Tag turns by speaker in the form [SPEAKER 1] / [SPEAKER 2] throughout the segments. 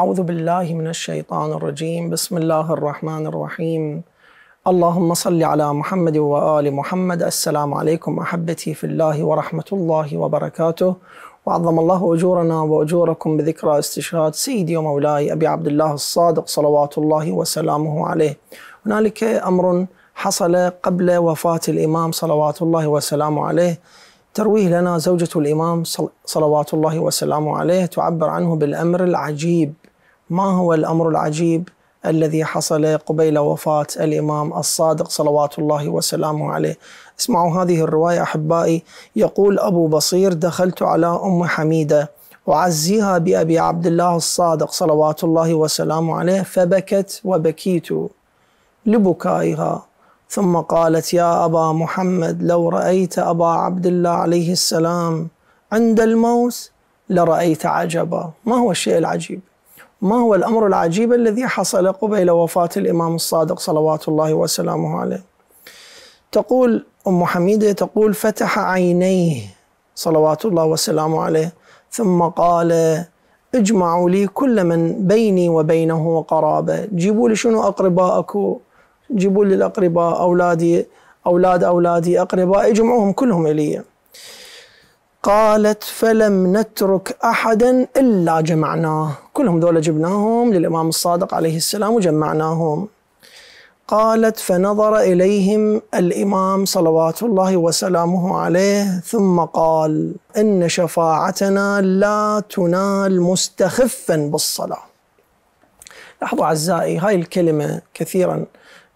[SPEAKER 1] أعوذ بالله من الشيطان الرجيم بسم الله الرحمن الرحيم اللهم صل على محمد وآل محمد السلام عليكم أحبتي في الله ورحمة الله وبركاته وعظم الله أجورنا وأجوركم بذكرى استشهاد سيدي ومولاي أبي عبد الله الصادق صلوات الله وسلامه عليه هنالك أمر حصل قبل وفاة الإمام صلوات الله وسلامه عليه ترويه لنا زوجة الإمام صلوات الله وسلامه عليه تعبر عنه بالأمر العجيب ما هو الامر العجيب الذي حصل قبيل وفاه الامام الصادق صلوات الله وسلامه عليه. اسمعوا هذه الروايه احبائي يقول ابو بصير دخلت على ام حميده وعزيها بأبي عبد الله الصادق صلوات الله وسلامه عليه فبكت وبكيت لبكائها ثم قالت يا أبا محمد لو رأيت أبا عبد الله عليه السلام عند الموت لرأيت عجبا ما هو الشيء العجيب ما هو الأمر العجيب الذي حصل قبيل وفاة الإمام الصادق صلوات الله وسلامه عليه تقول أم حميدة تقول فتح عينيه صلوات الله وسلامه عليه ثم قال اجمعوا لي كل من بيني وبينه وقرابة جيبوا لي شنو أقربائك جيبوا لي الأقرباء أولادي أولاد أولادي أقرباء اجمعوهم كلهم إلي قالت فلم نترك احدا الا جمعناه كلهم ذولا جبناهم للامام الصادق عليه السلام وجمعناهم قالت فنظر اليهم الامام صلوات الله وسلامه عليه ثم قال ان شفاعتنا لا تنال مستخفا بالصلاه لاحظوا اعزائي هاي الكلمه كثيرا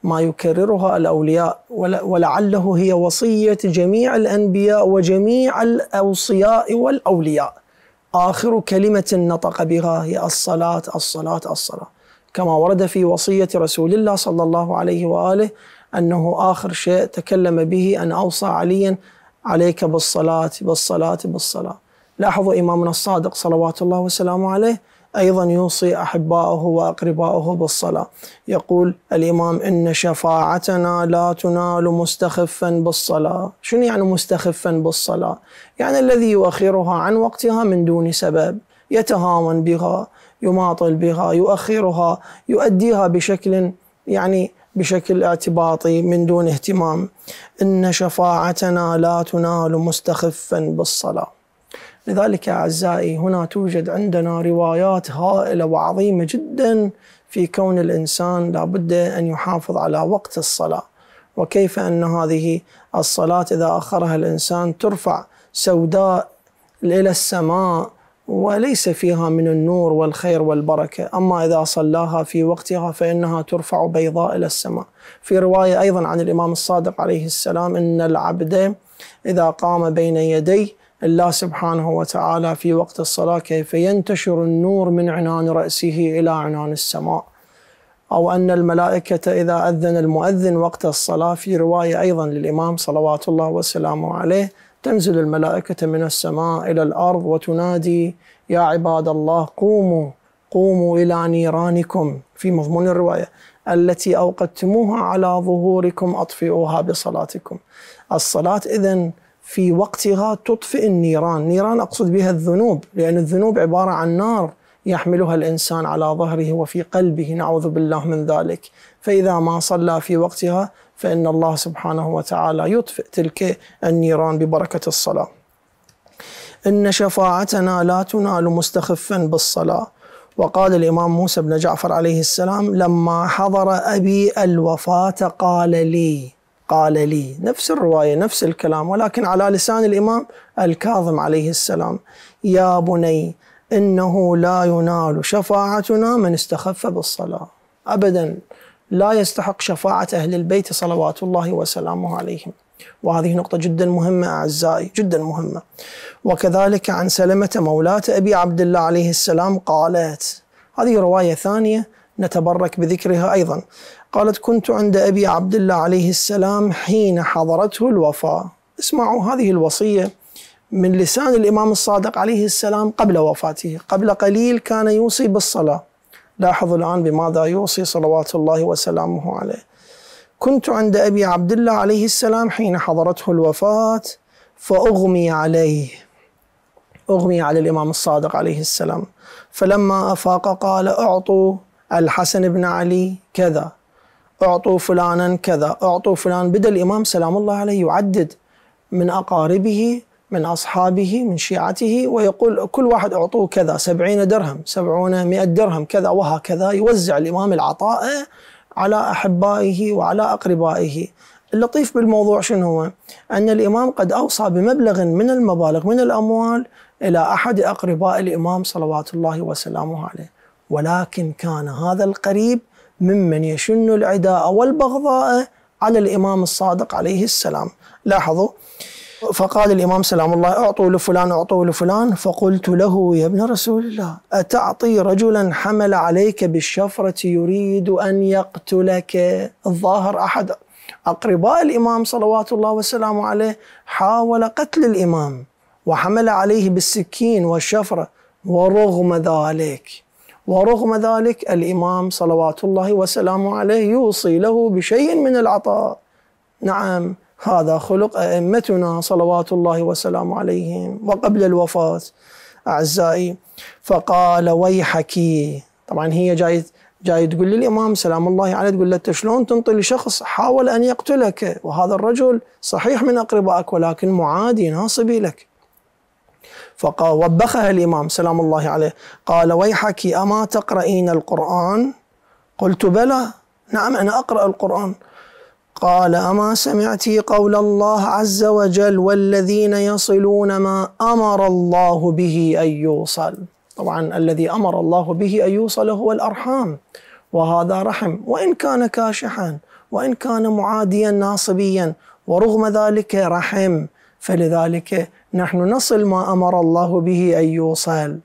[SPEAKER 1] ما يكررها الاولياء ولعله هي وصيه جميع الانبياء وجميع الاوصياء والاولياء اخر كلمه نطق بها هي الصلاه الصلاه الصلاه كما ورد في وصيه رسول الله صلى الله عليه واله انه اخر شيء تكلم به ان اوصى عليا عليك بالصلاه بالصلاه بالصلاه لاحظوا امامنا الصادق صلوات الله وسلامه عليه أيضا يوصي أحباؤه وأقرباؤه بالصلاة يقول الإمام إن شفاعتنا لا تنال مستخفا بالصلاة شنو يعني مستخفا بالصلاة؟ يعني الذي يؤخرها عن وقتها من دون سبب يتهاون بها يماطل بها يؤخرها يؤديها بشكل يعني بشكل اعتباطي من دون اهتمام ان شفاعتنا لا تنال مستخفا بالصلاه لذلك يا أعزائي هنا توجد عندنا روايات هائلة وعظيمة جدا في كون الإنسان لابد أن يحافظ على وقت الصلاة وكيف أن هذه الصلاة إذا أخرها الإنسان ترفع سوداء إلى السماء وليس فيها من النور والخير والبركة أما إذا صلاها في وقتها فإنها ترفع بيضاء إلى السماء في رواية أيضا عن الإمام الصادق عليه السلام إن العبد إذا قام بين يديه الله سبحانه وتعالى في وقت الصلاة كيف ينتشر النور من عنان رأسه إلى عنان السماء أو أن الملائكة إذا أذن المؤذن وقت الصلاة في رواية أيضا للإمام صلوات الله وسلامه عليه تنزل الملائكة من السماء إلى الأرض وتنادي يا عباد الله قوموا قوموا إلى نيرانكم في مضمون الرواية التي أوقدتموها على ظهوركم أطفئوها بصلاتكم الصلاة إذن في وقتها تطفئ النيران نيران أقصد بها الذنوب لأن الذنوب عبارة عن نار يحملها الإنسان على ظهره وفي قلبه نعوذ بالله من ذلك فإذا ما صلى في وقتها فإن الله سبحانه وتعالى يطفئ تلك النيران ببركة الصلاة إن شفاعتنا لا تنال مستخفا بالصلاة وقال الإمام موسى بن جعفر عليه السلام لما حضر أبي الوفاة قال لي قال لي نفس الرواية نفس الكلام ولكن على لسان الإمام الكاظم عليه السلام يا بني إنه لا ينال شفاعتنا من استخف بالصلاة أبدا لا يستحق شفاعة أهل البيت صلوات الله وسلامه عليهم وهذه نقطة جدا مهمة أعزائي جدا مهمة وكذلك عن سلمة مولاة أبي عبد الله عليه السلام قالت هذه رواية ثانية نتبرك بذكرها أيضا قالت كنت عند أبي عبد الله عليه السلام حين حضرته الوفاة اسمعوا هذه الوصية من لسان الإمام الصادق عليه السلام قبل وفاته قبل قليل كان يوصي بالصلاة لاحظوا الآن بماذا يوصي صلوات الله وسلامه عليه كنت عند أبي عبد الله عليه السلام حين حضرته الوفاة فأغمي عليه أغمي على الإمام الصادق عليه السلام فلما أفاق قال أعطوا الحسن بن علي كذا اعطوا فلانا كذا اعطوا فلان بدا الامام سلام الله عليه يعدد من اقاربه من اصحابه من شيعته ويقول كل واحد اعطوه كذا سبعين درهم سبعون مئة درهم كذا وهكذا يوزع الامام العطاء على احبائه وعلى اقربائه اللطيف بالموضوع شنو هو؟ ان الامام قد اوصى بمبلغ من المبالغ من الاموال الى احد اقرباء الامام صلوات الله وسلامه عليه ولكن كان هذا القريب ممن يشن العداء والبغضاء على الإمام الصادق عليه السلام لاحظوا فقال الإمام سلام الله أعطوا لفلان أعطوا لفلان فقلت له يا ابن رسول الله أتعطي رجلا حمل عليك بالشفرة يريد أن يقتلك الظاهر أحد أقرباء الإمام صلوات الله وسلامه عليه حاول قتل الإمام وحمل عليه بالسكين والشفرة ورغم ذلك ورغم ذلك الإمام صلوات الله وسلامه عليه يوصي له بشيء من العطاء نعم هذا خلق أئمتنا صلوات الله وسلامه عليهم وقبل الوفاة أعزائي فقال ويحك طبعا هي جاي جاي تقول للإمام سلام الله عليه تقول له أنت شلون تنطي لشخص حاول أن يقتلك وهذا الرجل صحيح من أقربائك ولكن معادي ناصبي لك فوبخها الإمام سلام الله عليه قال ويحك أما تقرأين القرآن قلت بلى نعم أنا أقرأ القرآن قال أما سمعت قول الله عز وجل والذين يصلون ما أمر الله به أن يوصل طبعا الذي أمر الله به أن يوصل هو الأرحام وهذا رحم وإن كان كاشحا وإن كان معاديا ناصبيا ورغم ذلك رحم فلذلك نحن نصل ما امر الله به ان يوصل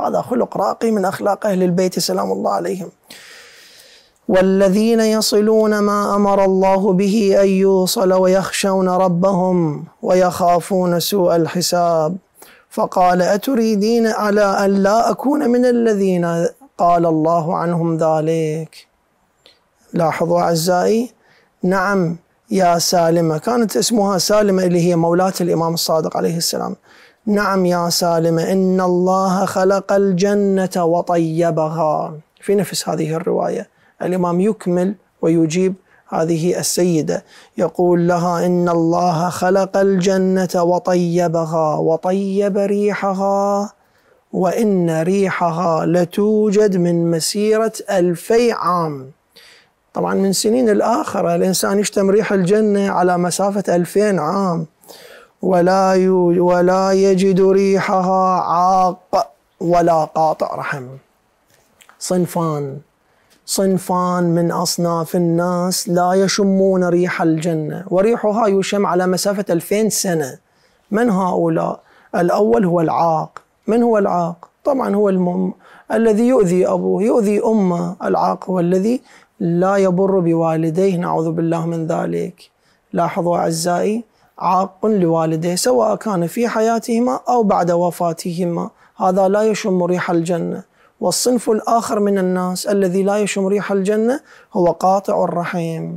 [SPEAKER 1] هذا خلق راقي من اخلاق اهل البيت سلام الله عليهم والذين يصلون ما امر الله به ان يوصل ويخشون ربهم ويخافون سوء الحساب فقال اتريدين على ان لا اكون من الذين قال الله عنهم ذلك لاحظوا اعزائي نعم يا سالمة كانت اسمها سالمة اللي هي مولاة الإمام الصادق عليه السلام نعم يا سالمة إن الله خلق الجنة وطيبها في نفس هذه الرواية الإمام يكمل ويجيب هذه السيدة يقول لها إن الله خلق الجنة وطيبها وطيب ريحها وإن ريحها لتوجد من مسيرة ألفي عام طبعا من سنين الآخرة الإنسان يشتم ريح الجنة على مسافة ألفين عام ولا ولا يجد ريحها عاق ولا قاطع رحم صنفان صنفان من أصناف الناس لا يشمون ريح الجنة وريحها يشم على مسافة ألفين سنة من هؤلاء؟ الأول هو العاق من هو العاق؟ طبعا هو المم الذي يؤذي أبوه يؤذي أمه العاق هو الذي لا يبر بوالديه نعوذ بالله من ذلك لاحظوا أعزائي عاق لوالديه سواء كان في حياتهما أو بعد وفاتهما هذا لا يشم ريح الجنة والصنف الآخر من الناس الذي لا يشم ريح الجنة هو قاطع الرحم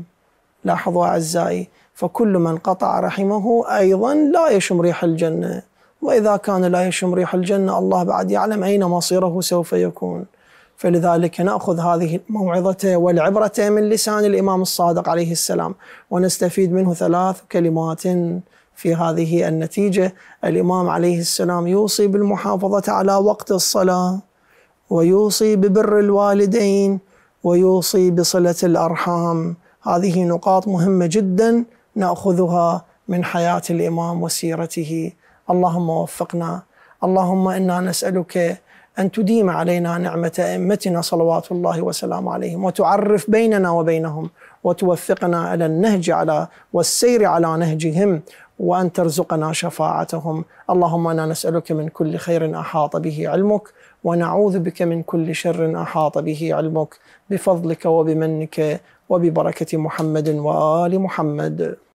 [SPEAKER 1] لاحظوا أعزائي فكل من قطع رحمه أيضا لا يشم ريح الجنة وإذا كان لا يشم ريح الجنة الله بعد يعلم أين مصيره سوف يكون فلذلك ناخذ هذه موعظته والعبره من لسان الامام الصادق عليه السلام ونستفيد منه ثلاث كلمات في هذه النتيجه الامام عليه السلام يوصي بالمحافظه على وقت الصلاه ويوصي ببر الوالدين ويوصي بصله الارحام هذه نقاط مهمه جدا ناخذها من حياه الامام وسيرته اللهم وفقنا اللهم انا نسالك أن تديم علينا نعمة أئمتنا صلوات الله وسلامه عليهم وتعرف بيننا وبينهم وتوفقنا إلى النهج على والسير على نهجهم وأن ترزقنا شفاعتهم اللهم أنا نسألك من كل خير أحاط به علمك ونعوذ بك من كل شر أحاط به علمك بفضلك وبمنك وببركة محمد وآل محمد